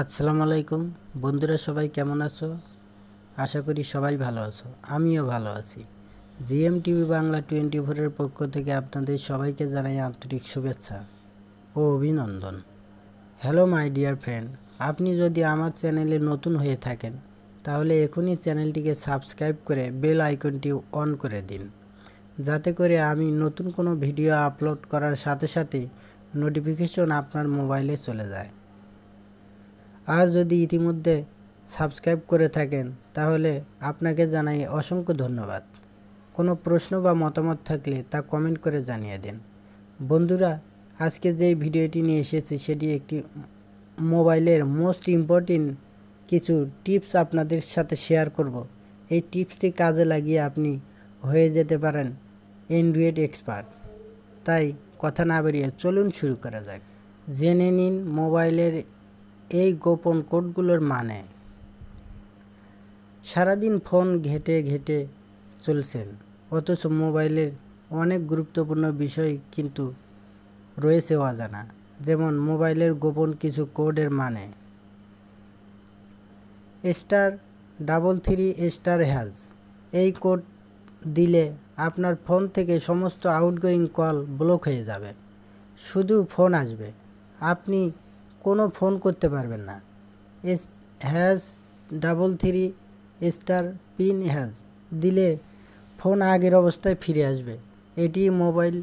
আসসালামু আলাইকুম বন্ধুরা সবাই কেমন আছো আশা করি সবাই ভালো আছো আমিও ভালো আছি জিএম টিভি বাংলা টোয়েন্টি ফোরের পক্ষ থেকে আপনাদের সবাইকে জানাই আন্তরিক শুভেচ্ছা ও অভিনন্দন হ্যালো মাই ডিয়ার ফ্রেন্ড আপনি যদি আমার চ্যানেলে নতুন হয়ে থাকেন তাহলে এখনই চ্যানেলটিকে সাবস্ক্রাইব করে বেল আইকনটি অন করে দিন যাতে করে আমি নতুন কোনো ভিডিও আপলোড করার সাথে সাথে নোটিফিকেশন আপনার মোবাইলে চলে যায় আর যদি ইতিমধ্যে সাবস্ক্রাইব করে থাকেন তাহলে আপনাকে জানাই অসংখ্য ধন্যবাদ কোনো প্রশ্ন বা মতামত থাকলে তা কমেন্ট করে জানিয়ে দিন বন্ধুরা আজকে যে ভিডিওটি নিয়ে এসেছি সেটি একটি মোবাইলের মোস্ট ইম্পর্টেন্ট কিছু টিপস আপনাদের সাথে শেয়ার করব এই টিপসটি কাজে লাগিয়ে আপনি হয়ে যেতে পারেন অ্যান্ড্রয়েড এক্সপার্ট তাই কথা না বেরিয়ে চলুন শুরু করা যাক জেনে নিন মোবাইলের এই গোপন কোডগুলোর মানে সারাদিন ফোন ঘেটে ঘেটে চলছেন অথচ মোবাইলের অনেক গুরুত্বপূর্ণ বিষয় কিন্তু রয়েছে অজানা যেমন মোবাইলের গোপন কিছু কোডের মানে star double three star hash এই কোড দিলে আপনার ফোন থেকে সমস্ত আউটগোয়িং কল ব্লক হয়ে যাবে শুধু ফোন আসবে আপনি কোনো ফোন করতে পারবেন না S hash double three star pin hash দিলে ফোন আগের অবস্থায় ফিরে আসবে এটি মোবাইল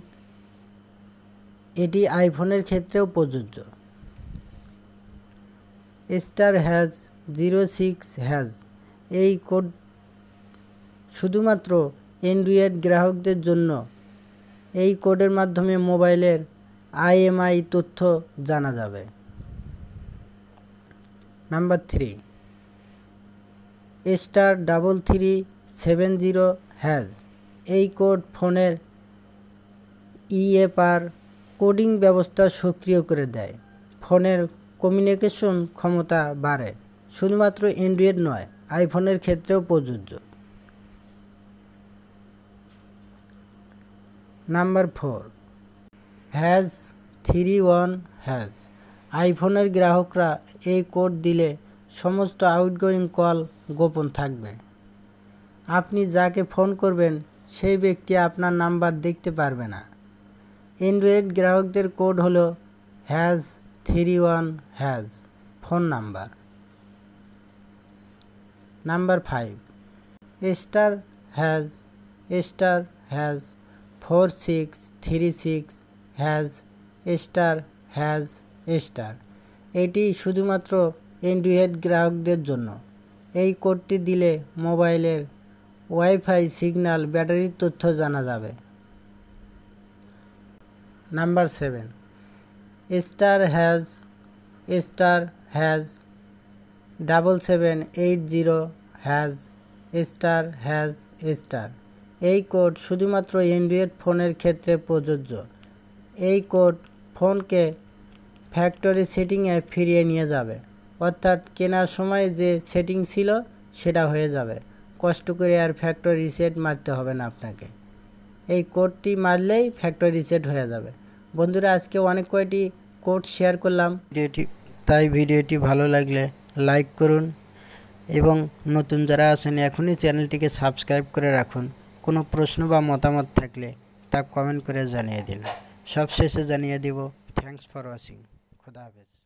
এটি আইফোনের ক্ষেত্রেও প্রযোজ্য star hash zero six hash এই কোড শুধুমাত্র অ্যান্ড্রয়েড গ্রাহকদের জন্য এই কোডের মাধ্যমে মোবাইলের আইএমআই তথ্য জানা যাবে number three star double three seven zero hash এই কোড ফোনের ইএপার কোডিং ব্যবস্থা সক্রিয় করে দেয় ফোনের কমিউনিকেশন ক্ষমতা বাড়ে শুধুমাত্র অ্যান্ড্রয়েড নয় আইফোনের ক্ষেত্রেও প্রযোজ্য number four hash three one hash আইফোনের গ্রাহকরা এই কোড দিলে সমস্ত আউটগোয়িং কল গোপন থাকবে আপনি যাকে ফোন করবেন সেই ব্যক্তি আপনার নাম্বার দেখতে পারবে না অ্যান্ড্রয়েড গ্রাহকদের কোড হল hash three one hash phone number number five star hash star hash four six three six hash star hash star এটি শুধুমাত্র অ্যান্ড্রয়েড গ্রাহকদের জন্য এই কোডটি দিলে মোবাইলের ওয়াইফাই সিগন্যাল ব্যাটারির তথ্য জানা যাবে number seven star hash star hash double seven eight zero hash star hash star এই কোড শুধুমাত্র অ্যান্ড্রয়েড ফোনের ক্ষেত্রে প্রযোজ্য এই কোড ফোনকে ফ্যাক্টরি সেটিংয়ে ফিরিয়ে নিয়ে যাবে অর্থাৎ কেনার সময় যে সেটিং ছিল সেটা হয়ে যাবে কষ্ট করে আর ফ্যাক্টরি রিসেট মারতে হবে না আপনাকে এই কোডটি মারলেই ফ্যাক্টরি রিসেট হয়ে যাবে বন্ধুরা আজকে অনেক কয়টি কোড শেয়ার করলাম ভিডিওটি তাই ভিডিওটি ভালো লাগলে লাইক করুন এবং নতুন যারা আছেন এখনই চ্যানেলটিকে সাবস্ক্রাইব করে রাখুন কোনো প্রশ্ন বা মতামত থাকলে তা কমেন্ট করে জানিয়ে দিন সবশেষে জানিয়ে দিব থ্যাংকস ফর ওয়াচিং Até.